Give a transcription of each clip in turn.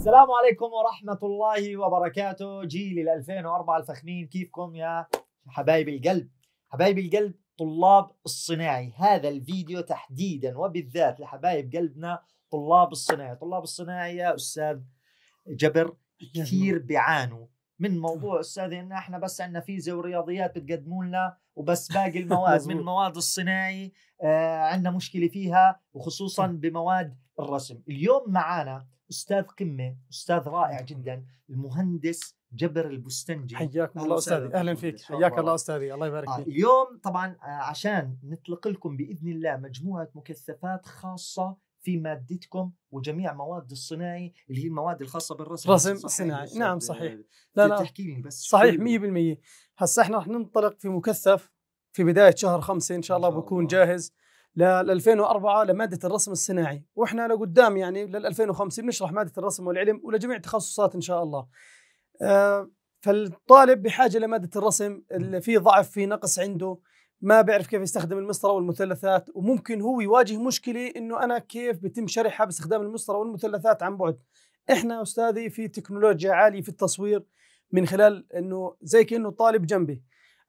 السلام عليكم ورحمة الله وبركاته جيل 2004 الفخمين كيفكم يا حبايب القلب حبايب القلب طلاب الصناعي هذا الفيديو تحديدا وبالذات لحبايب قلبنا طلاب الصناعي طلاب الصناعي يا أستاذ جبر كثير بيعانوا من موضوع استاذي ان احنا بس عندنا فيزياء ورياضيات بتقدموا لنا وبس باقي المواد من المواد الصناعي آه عندنا مشكله فيها وخصوصا نعم. بمواد الرسم اليوم معانا استاذ قمه استاذ رائع نعم. جدا المهندس جبر البستنجي حياك الله استاذي اهلا فيك حياك الله استاذي الله يبارك آه، فيك اليوم طبعا آه، عشان نطلق لكم باذن الله مجموعه مكثفات خاصه في مادتكم وجميع مواد الصناعي اللي هي المواد الخاصه بالرسم رسم صناعي نعم صحيح آه، لا لا تحكي لي بس صحيح 100% هسه احنا راح ننطلق في مكثف في بدايه شهر خمسة ان شاء الله بكون جاهز لل 2004 لماده الرسم الصناعي واحنا لقدام يعني لل 2050 بنشرح ماده الرسم والعلم ولجميع التخصصات ان شاء الله آه فالطالب بحاجه لماده الرسم اللي في ضعف في نقص عنده ما بيعرف كيف يستخدم المسطره والمثلثات وممكن هو يواجه مشكله انه انا كيف بتم شرحها باستخدام المسطره والمثلثات عن بعد احنا استاذي في تكنولوجيا عاليه في التصوير من خلال انه زي كانه الطالب جنبي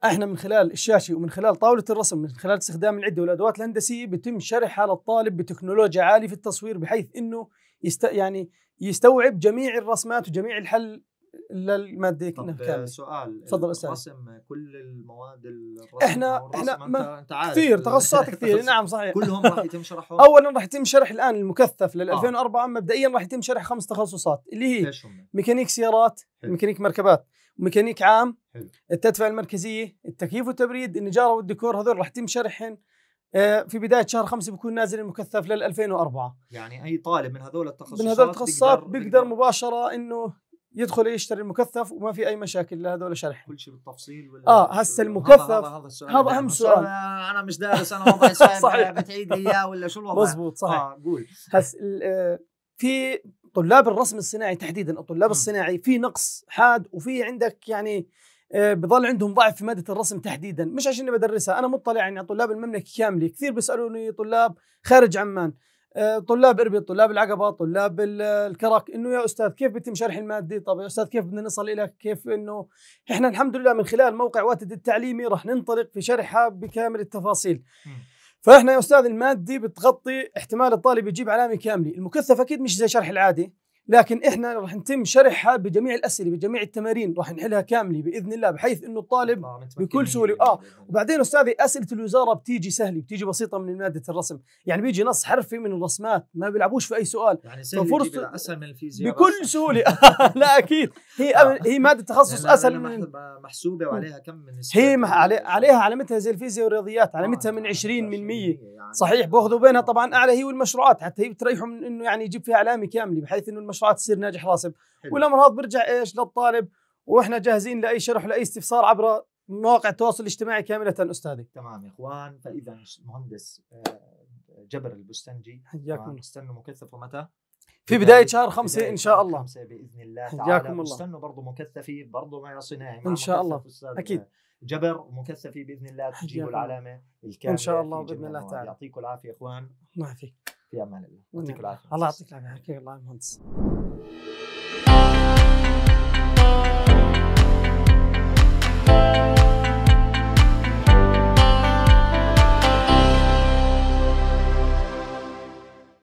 احنا من خلال الشاشه ومن خلال طاوله الرسم من خلال استخدام العده والادوات الهندسيه بتم شرحها للطالب بتكنولوجيا عاليه في التصوير بحيث انه يست... يعني يستوعب جميع الرسمات وجميع الحل للماده كامله سؤال تفضل استاذ الرسم كل المواد الرسم احنا احنا ما انت عارف كثير تخصصات كثير نعم صحيح كلهم راح يتم شرحهم اولا راح يتم شرح الان المكثف آه. لل 2004 مبدئيا راح يتم شرح خمس تخصصات اللي هي ميكانيك سيارات حلو. ميكانيك مركبات ميكانيك عام حلو. التدفئه المركزيه التكييف والتبريد النجاره والديكور هذول راح يتم شرحهم آه، في بدايه شهر خمسة بيكون نازل المكثف لل 2004 يعني اي طالب من هذول التخصصات من هذول التخصصات بيقدر, بيقدر مباشره انه يدخل يشتري المكثف وما في اي مشاكل لهذول شرح كل شيء بالتفصيل ولا اه هسه المكثف هذا هذا السؤال هذا اهم سؤال انا مش دارس انا وضعي صحيح بتعيد اياه ولا شو الوضع مزبوط صحيح اه قول هس آه، في طلاب الرسم الصناعي تحديدا الطلاب الصناعي في نقص حاد وفي عندك يعني آه، بضل عندهم ضعف في ماده الرسم تحديدا مش عشان بدرسها انا مطلع يعني على طلاب المملكه كامله كثير بيسالوني طلاب خارج عمان آه، طلاب اربد طلاب العقبه طلاب الكرك انه يا استاذ كيف بيتم شرح الماده طب يا استاذ كيف بدنا نصل لك كيف انه احنا الحمد لله من خلال موقع واتد التعليمي راح ننطلق في شرحها بكامل التفاصيل فاحنا يا استاذ الماده بتغطي احتمال الطالب يجيب علامه كامله المكثف اكيد مش زي شرح العادي لكن احنا راح نتم شرحها بجميع الاسئله بجميع التمارين راح نحلها كامله باذن الله بحيث انه الطالب آه، بكل سهوله اه وبعدين استاذي اسئله الوزاره بتيجي سهله بتيجي بسيطه من ماده الرسم يعني بيجي نص حرفي من الرسمات ما بيلعبوش في اي سؤال يعني ففرصه اسهل من الفيزياء بكل سهوله لا اكيد هي آه. هي ماده تخصص يعني اسهل من آه، محسوبه وعليها كم من هي مح... علي... عليها علامتها زي الفيزياء والرياضيات علامتها آه، من 20 من 100 يعني صحيح باخذوا بينها طبعا اعلى هي والمشروعات حتى هي بتريحوا من انه يعني يجيب فيها علامه كامله بحيث انه المشروع المشروعات تصير ناجح راسب والامر هذا بيرجع ايش للطالب واحنا جاهزين لاي شرح ولاي استفسار عبر مواقع التواصل الاجتماعي كامله استاذي تمام يا اخوان فاذا مهندس آه، جبر البستنجي حياكم استنوا آه، مكثف ومتى في بداية شهر خمسة إن شاء الله خمسة بإذن الله تعالى حياكم الله استنوا برضه مكثفي برضه ما صناعي إن شاء الله آه، أكيد جبر مكثفي بإذن الله تجيبوا العلامة الكاملة إن شاء الله بإذن الله تعالى يعطيكم العافية إخوان الله يعافيك في امان الله يعطيك نعم. العافيه الله يعطيك العافيه حكيك الله المهندس